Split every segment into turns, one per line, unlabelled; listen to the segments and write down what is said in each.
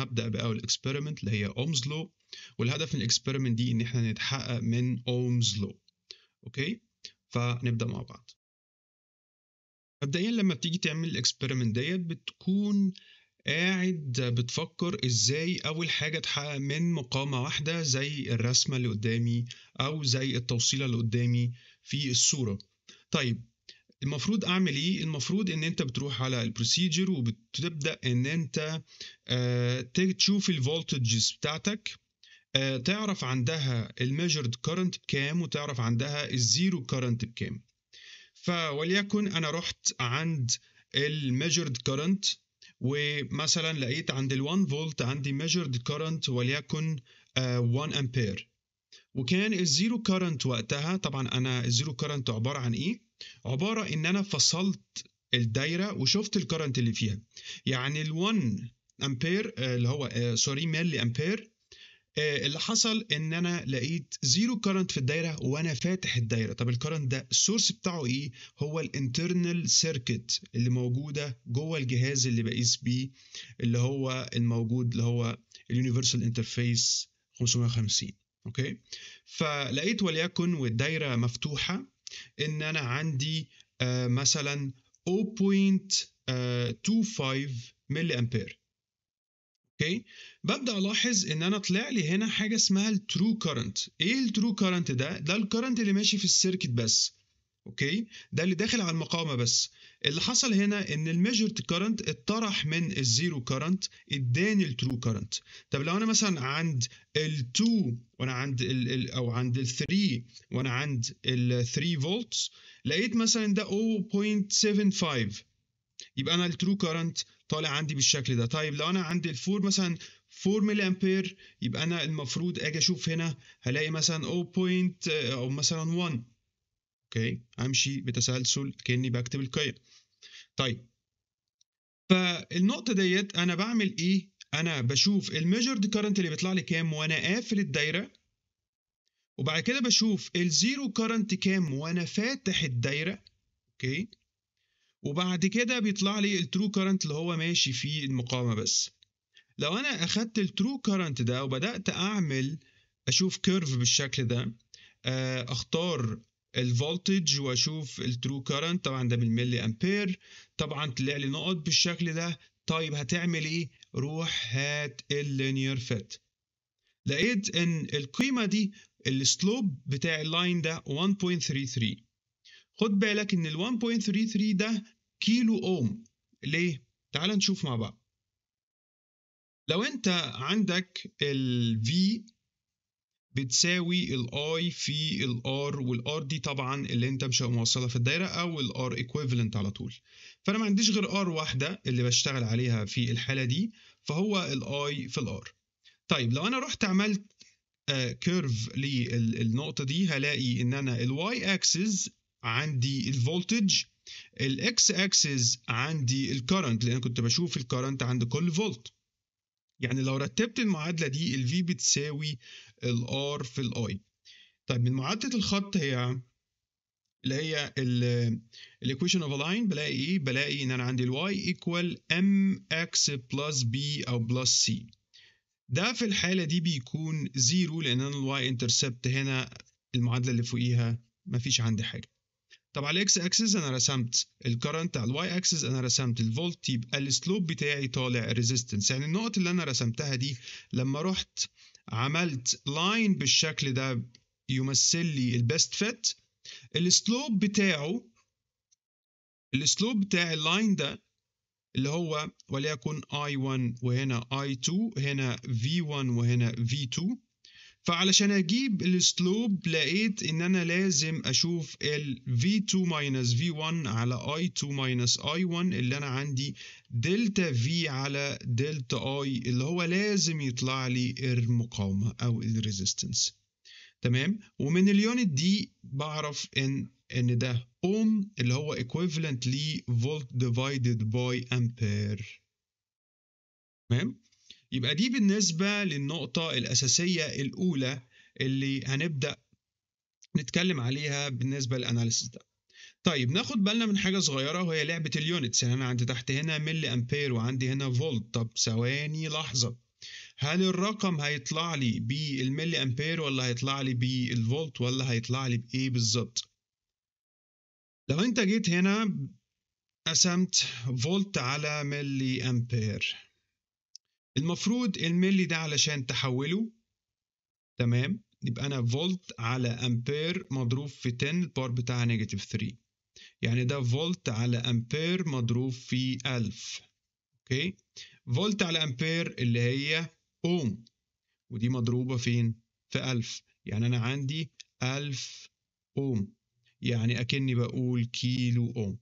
هبدا باول اكسبيرمنت اللي هي اومز لو والهدف من الاكسبيرمنت دي ان احنا نتحقق من اومز لو اوكي فنبدا مع بعض مبدئيا لما بتيجي تعمل الاكسبيرمنت ديت بتكون قاعد بتفكر ازاي اول حاجه اتحقق من مقامه واحده زي الرسمه اللي قدامي او زي التوصيله اللي قدامي في الصوره طيب المفروض اعمل ايه المفروض ان انت بتروح على البروسيجر وبتبدا ان انت آه، تشوف الفولتجز بتاعتك آه، تعرف عندها الميجرد كارنت بكام وتعرف عندها الزيرو كارنت بكام فوليكن انا رحت عند الميجرد كارنت ومثلا لقيت عند ال1 فولت عندي ميجرد كارنت وليكن 1 آه، امبير وكان الزيرو كارنت وقتها طبعا انا الزيرو كارنت عباره عن ايه عباره ان انا فصلت الدايره وشفت الكرنت اللي فيها يعني ال1 امبير آه، اللي هو سوري ملي امبير اللي حصل ان انا لقيت زيرو كرنت في الدايره وانا فاتح الدايره طب الكرنت ده السورس بتاعه ايه هو الانترنال سيركت اللي موجوده جوه الجهاز اللي بقيس بيه اللي هو الموجود اللي هو اليونيفرسال انترفيس 550 اوكي فلقيت وليكن والدايره مفتوحه ان انا عندي آه، مثلا 0.25 ملي امبير اوكي ببدا الاحظ ان انا طلع لي هنا حاجه اسمها الترو كارنت ايه الترو كارنت ده ده الكارنت اللي ماشي في السيركت بس اوكي ده اللي داخل على المقاومه بس اللي حصل هنا ان الميجرد كارنت اتطرح من الزيرو كارنت اداني الترو كارنت طب لو انا مثلا عند ال2 وانا عند الـ الـ او عند ال3 وانا عند ال3 فولت لقيت مثلا ده 0.75 يبقى انا الترو كارنت طالع عندي بالشكل ده طيب لو انا عند ال4 مثلا 4 ملي امبير يبقى انا المفروض اجي اشوف هنا هلاقي مثلا 0. او مثلا 1 اوكي امشي بتسلسل كاني بكتب القيم طيب فالنقطه ديت انا بعمل ايه انا بشوف الميجرد كارنت اللي بيطلع لي كام وانا قافل الدايره وبعد كده بشوف الزيرو كارنت كام وانا فاتح الدايره اوكي وبعد كده بيطلع لي الترو كارنت اللي هو ماشي في المقاومه بس لو انا اخدت الترو كارنت ده وبدات اعمل اشوف كيرف بالشكل ده آه، اختار الفولتج واشوف الترو كارنت طبعا ده بالملي امبير طبعا طلع لي نقط بالشكل ده طيب هتعمل ايه روح هات اللينير فيت لقيت ان القيمه دي السلوب بتاع اللاين ده 1.33 خد بالك ان ال 1.33 ده كيلو اوم ليه تعال نشوف مع بعض لو انت عندك ال V بتساوي الاي في الار والار دي طبعا اللي انت مش موصلها في الدايره او الار ايكويفالنت على طول فانا ما عنديش غير ار واحده اللي بشتغل عليها في الحاله دي فهو الاي في الار طيب لو انا رحت عملت كيرف آه، للنقطه دي هلاقي ان انا الواي اكسس عندي الفولتج الاكس اكسس عندي الكرنت لان كنت بشوف الكرنت عند كل فولت يعني لو رتبت المعادله دي الفي بتساوي الار في I طيب من معادله الخط هي اللي هي equation of a line بلاقي ايه بلاقي ان انا عندي الواي Y equal MX plus B او plus C ده في الحاله دي بيكون زيرو لان انا Y intercept هنا المعادله اللي فوقيها مفيش عندي حاجه طب على الاكس اكسس انا رسمت الكرنت على الواي اكسس انا رسمت الفولت يبقى السلوب بتاعي طالع ريزيستنس يعني النقط اللي انا رسمتها دي لما رحت عملت لاين بالشكل ده يمثل لي البيست فيت السلوب بتاعه السلوب بتاع اللاين ده اللي هو وليكن I1 وهنا I2 هنا V1 وهنا V2 فعلشان اجيب السلوب لقيت ان انا لازم اشوف ال V2 minus V1 على I2 minus I1 اللي انا عندي دلتا V على دلتا I اللي هو لازم يطلع لي المقاومة او الريزيستنس تمام ومن اليونت دي بعرف ان ان ده اوم اللي هو equivalent لي فولت divided باي امبير تمام يبقى دي بالنسبة للنقطة الأساسية الأولى اللي هنبدأ نتكلم عليها بالنسبة للأناليسيس ده طيب ناخد بالنا من حاجة صغيرة وهي لعبة اليونتس يعني أنا عندي تحت هنا ملي أمبير وعندي هنا فولت طب ثواني لحظة هل الرقم هيطلع لي بالملي أمبير ولا هيطلع لي بالفولت ولا هيطلع لي بإيه بالظبط؟ لو أنت جيت هنا قسمت فولت على ملي أمبير المفروض الملي ده علشان تحوله تمام يبقى انا فولت على امبير مضروب في 10 الباور بتاعها نيجاتيف 3 يعني ده فولت على امبير مضروب في 1000 اوكي فولت على امبير اللي هي اوم ودي مضروبه فين في 1000 يعني انا عندي 1000 اوم يعني اكني بقول كيلو اوم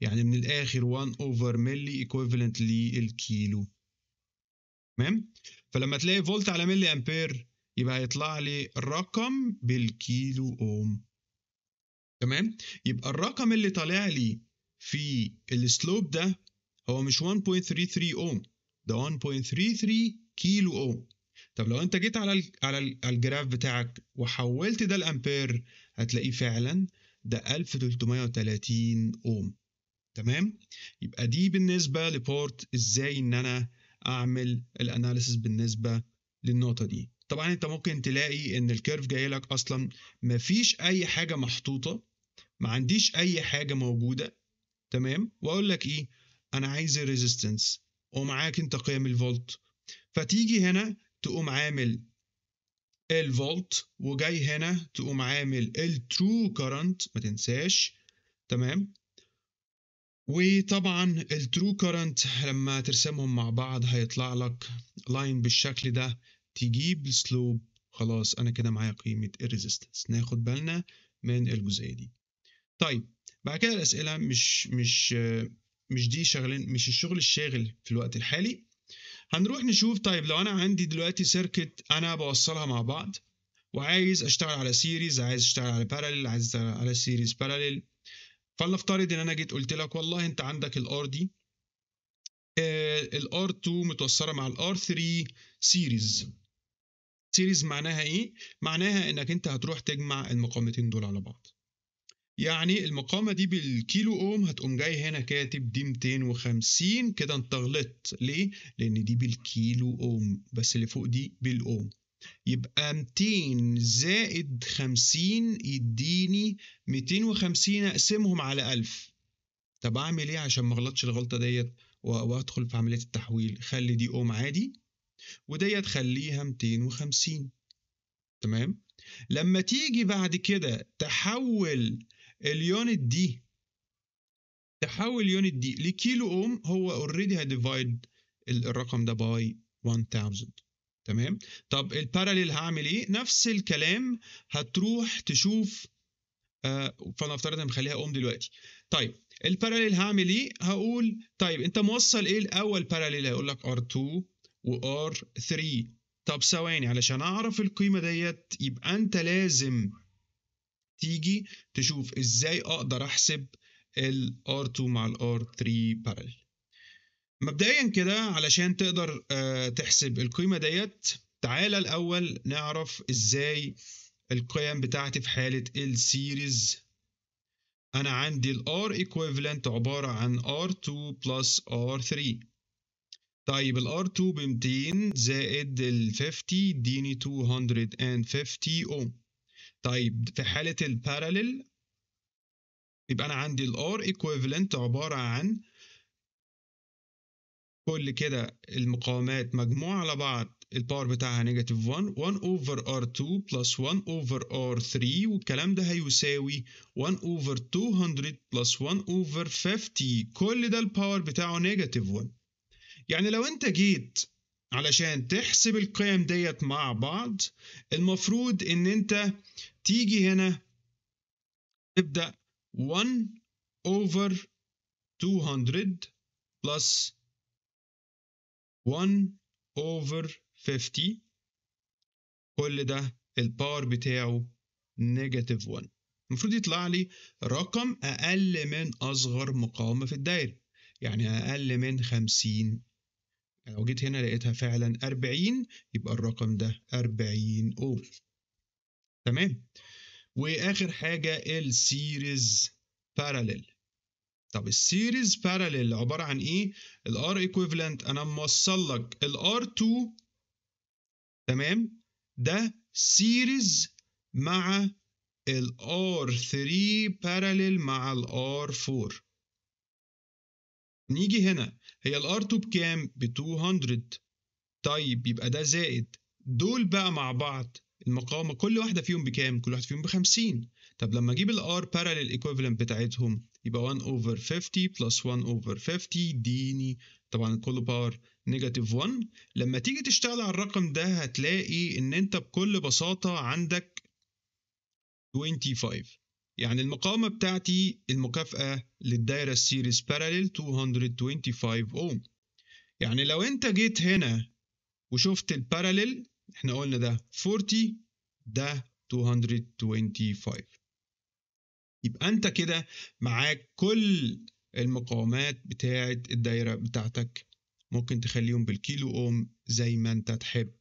يعني من الاخر 1 اوفر ملي ايكويفالنت للكيلو تمام فلما تلاقي فولت على ملي امبير يبقى هيطلع لي الرقم بالكيلو اوم تمام يبقى الرقم اللي طالع لي في السلوب ده هو مش 1.33 اوم ده 1.33 كيلو اوم طب لو انت جيت على الـ على الـ الجراف بتاعك وحولت ده الامبير هتلاقيه فعلا ده 1330 اوم تمام يبقى دي بالنسبه لبورت ازاي ان انا اعمل الاناليسيس بالنسبه للنقطه دي طبعا انت ممكن تلاقي ان الكيرف جاي لك اصلا مفيش اي حاجه محطوطه ما عنديش اي حاجه موجوده تمام واقول لك ايه انا عايز الريزيستنس ومعاك انت قيم الفولت فتيجي هنا تقوم عامل الفولت وجاي هنا تقوم عامل الترو كارنت ما تنساش تمام وطبعا الترو كورنت لما ترسمهم مع بعض هيطلع لك لاين بالشكل ده تجيب السلوب خلاص انا كده معايا قيمه الريزيستنس ناخد بالنا من الجزئيه دي طيب بعد كده الاسئله مش مش مش دي شغلين مش الشغل الشاغل في الوقت الحالي هنروح نشوف طيب لو انا عندي دلوقتي سيركت انا بوصلها مع بعض وعايز اشتغل على سيريز عايز اشتغل على باراليل عايز اشتغل على سيريز باراليل فلنفترض ان انا جيت قلت لك والله انت عندك الار آه، دي الار 2 متوصله مع الار 3 سيريز سيريز معناها ايه معناها انك انت هتروح تجمع المقامتين دول على بعض يعني المقامه دي بالكيلو اوم هتقوم جاي هنا كاتب دي 250 كده انت غلطت ليه لان دي بالكيلو اوم بس اللي فوق دي بالاوم يبقى 200 زائد 50 يديني 250 اقسمهم على 1000 طب اعمل ايه عشان ما اغلطش الغلطه ديت وادخل في عمليه التحويل خلي دي اوم عادي وديت خليها 250 تمام لما تيجي بعد كده تحول اليونت دي تحول اليونت دي لكيلو اوم هو اوريدي هديفايد الرقم ده باي 1000 تمام طب الباراليل هعمل ايه نفس الكلام هتروح تشوف آه فنفترض مخليها قوم دلوقتي طيب الباراليل هعمل ايه هقول طيب انت موصل ايه الاول باراليل هيقول لك ار2 وار3 طب ثواني علشان اعرف القيمه ديت يبقى انت لازم تيجي تشوف ازاي اقدر احسب الار2 مع الار3 باراليل مبدئيا كده علشان تقدر آه، تحسب القيمة ديت تعالى الأول نعرف إزاي القيم بتاعتي في حالة السيريز أنا عندي الـ R equivalent عبارة عن R2 plus R3 طيب ال R2 ب 200 زائد ال 50 اديني 250 أوم طيب في حالة parallel يبقى أنا عندي ال R equivalent عبارة عن كل كده المقاومات مجموعة على بعض الباور بتاعها نيجاتيف 1 1 اوفر r2 بلس 1 اوفر r3 والكلام ده هيساوي 1 اوفر 200 بلس 1 اوفر 50 كل ده الباور بتاعه نيجاتيف 1 يعني لو انت جيت علشان تحسب القيم ديت مع بعض المفروض ان انت تيجي هنا تبدأ 1 over 200 plus 1 over 50 كل ده الباور بتاعه نيجاتيف 1 المفروض يطلع لي رقم أقل من أصغر مقاومة في الدايرة يعني أقل من 50 يعني لو جيت هنا لقيتها فعلا 40 يبقى الرقم ده 40 أوم تمام وآخر حاجة السيريز باراليل طب السيريز باراليل عباره عن ايه الار equivalent انا موصل لك الار 2 تمام ده سيريز مع الار 3 باراليل مع الار 4 نيجي هنا هي الار 2 بكام ب 200 طيب يبقى ده زائد دول بقى مع بعض المقاومه كل واحده فيهم بكام كل واحده فيهم ب 50 طب لما اجيب R parallel equivalent بتاعتهم يبقى 1 over 50 plus 1 over 50 ديني طبعا كله باور نيجاتيف 1 لما تيجي تشتغل على الرقم ده هتلاقي ان انت بكل بساطه عندك 25 يعني المقاومه بتاعتي المكافاه للدايره السيريز parallel 225 اوم يعني لو انت جيت هنا وشفت الباراليل احنا قلنا ده 40 ده 225 يبقى انت كده معاك كل المقاومات بتاعه الدايره بتاعتك ممكن تخليهم بالكيلو اوم زي ما انت تحب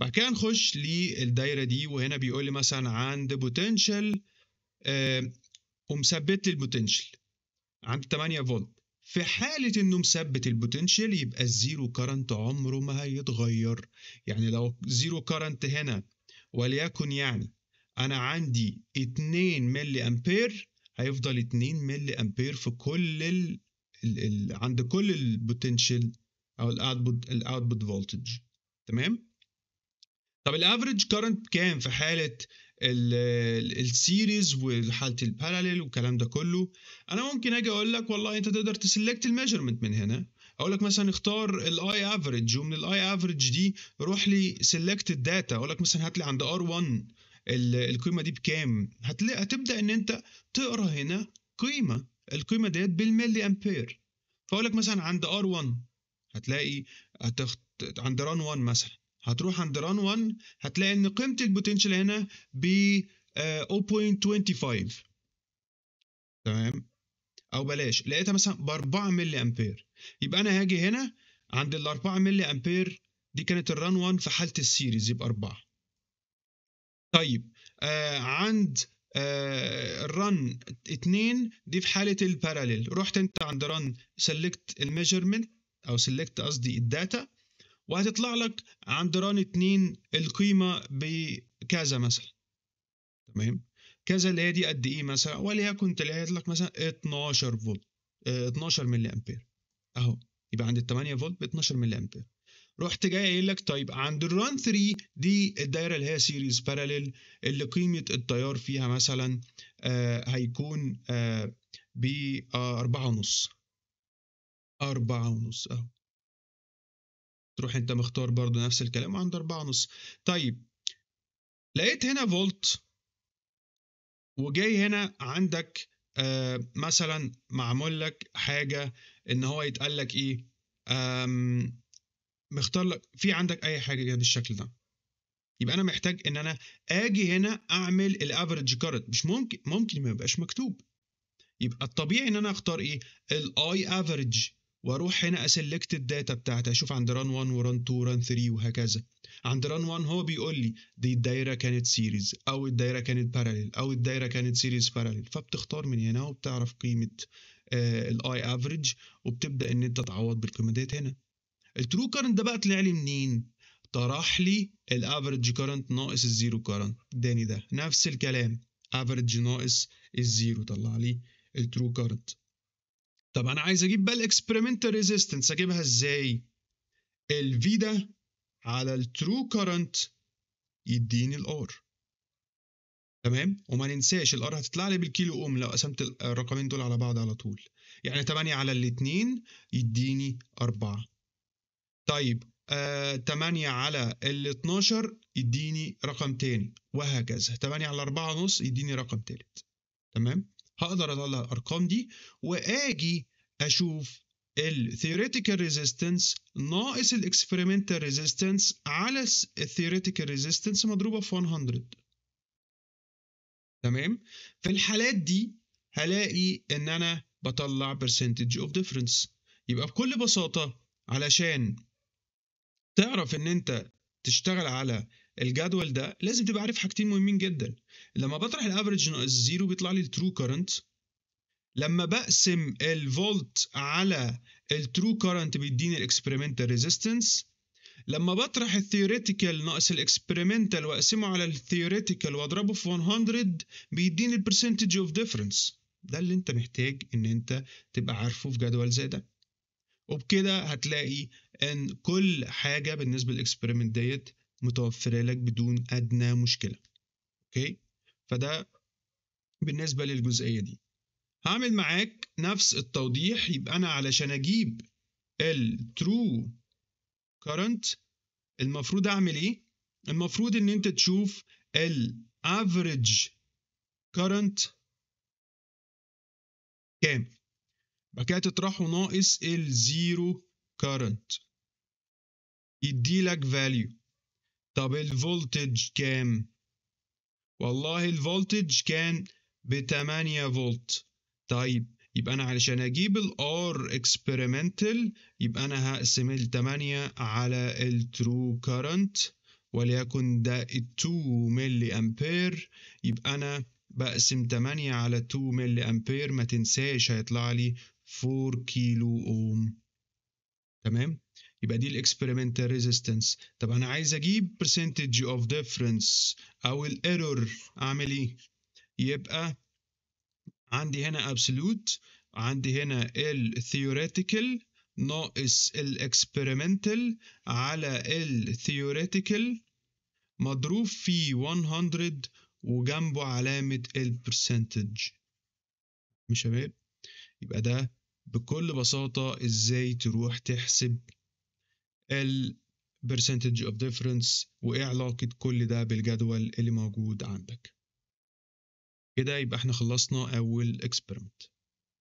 بعد كده نخش للدايره دي وهنا بيقول لي مثلا عند بوتنشال آه ومثبت لي البوتنشال عند 8 فولت في حالة انه مثبت البوتنشال يبقى الزيرو كارنت عمره ما هيتغير يعني لو زيرو كارنت هنا وليكن يعني انا عندي 2 ملي امبير هيفضل 2 ملي امبير في كل ال... ال... ال... عند كل البوتنشال او الاوتبوت الاوتبوت فولتج تمام طب الافريج كارنت كام في حاله السيريز وحاله الباراليل والكلام ده كله انا ممكن اجي اقول لك والله انت تقدر تسلكت الميجرمنت من هنا اقول لك مثلا اختار الاي افريج ومن الاي افريج دي روح لي سلكت الداتا اقول لك مثلا هات لي عند ار 1 القيمه دي بكام هتلاقي هتبدا ان انت تقرا هنا قيمه القيمه ديت بالملي امبير فاقول لك مثلا عند ار 1 هتلاقي هتخت... عند ران 1 مثلا هتروح عند ران 1 هتلاقي ان قيمه البوتنشال هنا ب 0.25 آه، تمام او بلاش لقيتها مثلا ب 4 ملي امبير يبقى انا هاجي هنا عند ال 4 ملي امبير دي كانت الران 1 في حاله السيريز يبقى 4 طيب آه عند الرن آه، 2 دي في حاله البارالل رحت انت عند رن سلكت الميجرمنت او سلكت قصدي الداتا وهتطلع لك عند ران 2 القيمه بكذا مثلا تمام كذا اللي هي دي قد ايه مثلا وليكن طلعت لك مثلا 12 فولت 12 ملي امبير اهو يبقى عند ال 8 فولت ب 12 ملي امبير رحت جاي قايل لك طيب عند الران 3 دي الدايره اللي هي سيريز باراليل اللي قيمه التيار فيها مثلا آه هيكون آه, آه، ب 4 ونص 4 ونص اهو تروح انت مختار برضو نفس الكلام عند 4 ونص طيب لقيت هنا فولت وجاي هنا عندك آه مثلا معمول لك حاجه ان هو يتقال لك ايه مختار لك في عندك اي حاجه بالشكل ده يبقى انا محتاج ان انا اجي هنا اعمل الافريج كارت مش ممكن ممكن ما يبقاش مكتوب يبقى الطبيعي ان انا اختار ايه الاي افريج واروح هنا اسلكت الداتا بتاعتي اشوف عند ران 1 وران 2 وران 3 وهكذا عند ران 1 هو بيقول لي دي الدايره كانت سيريز او الدايره كانت بارلل او الدايره كانت سيريز بارلل فبتختار من هنا وبتعرف قيمه آه، الاي افريج وبتبدا ان انت تعوض بالقيمه ديت هنا الترو كارنت ده بقى طلع لي منين طرح لي الافريج كارنت ناقص الزيرو كارنت اداني ده نفس الكلام افريج ناقص الزيرو طلع لي الترو كارنت طب انا عايز اجيب بقى الاكسبيرمنتال ريزيستنس اجيبها ازاي الفي ده على الترو كارنت يديني الار تمام وما ننساش الار هتطلع لي بالكيلو اوم لو قسمت الرقمين دول على بعض على طول يعني 8 على ال 2 يديني 4 طيب آه 8 على ال 12 يديني رقم تاني وهكذا 8 على 4 ونص يديني رقم تالت تمام هقدر اطلع الارقام دي واجي اشوف الثيوريتيكال ريزيستنس ناقص الاكسبيرمنتال ريزيستنس على الثيوريتيكال ريزيستنس مضروبه في 100 تمام في الحالات دي هلاقي ان انا بطلع برسنتج اوف ديفرنس يبقى بكل بساطه علشان تعرف ان انت تشتغل على الجدول ده لازم تبقى عارف حاجتين مهمين جدا لما بطرح الافريج ناقص زيرو بيطلع لي الترو كارنت لما بقسم الفولت على الترو كارنت بيديني الاكسبيرمنتال ريزيستنس لما بطرح الثيوريتيكال ناقص الاكسبيرمنتال واقسمه على الثيوريتيكال واضربه في 100 بيديني البرسنتج اوف ديفرنس ده اللي انت محتاج ان انت تبقى عارفه في جدول زي ده وبكده هتلاقي ان كل حاجه بالنسبه للاكسبيرمنت ديت متوفره لك بدون ادنى مشكله اوكي فده بالنسبه للجزئيه دي هعمل معاك نفس التوضيح يبقى انا علشان اجيب الترو كرنت المفروض اعمل ايه المفروض ان انت تشوف الافريج كرنت كام بعد كده تطرحه ناقص الزيرو كرنت يديلك فاليو طب الفولتج كام والله الفولتج كان ب 8 فولت طيب يبقى انا علشان اجيب الار experimental يبقى انا هقسم ال 8 على الترو كارنت وليكن ده 2 ملي امبير يبقى انا بقسم 8 على 2 ملي امبير ما تنساش هيطلع لي 4 كيلو اوم تمام يبقى دي الاكسبيرمنتال ريزيستنس طب انا عايز اجيب برسنتج اوف ديفرنس او الايرور اعمل ايه يبقى عندي هنا ابسولوت عندي هنا الثيوريتيكال ناقص الاكسبيرمنتال على الثيوريتيكال مضروب في 100 وجنبه علامة البرسنتج مش شباب يبقى ده بكل بساطة ازاي تروح تحسب percentage of difference وايه علاقه كل ده بالجدول اللي موجود عندك كده يبقى احنا خلصنا اول experiment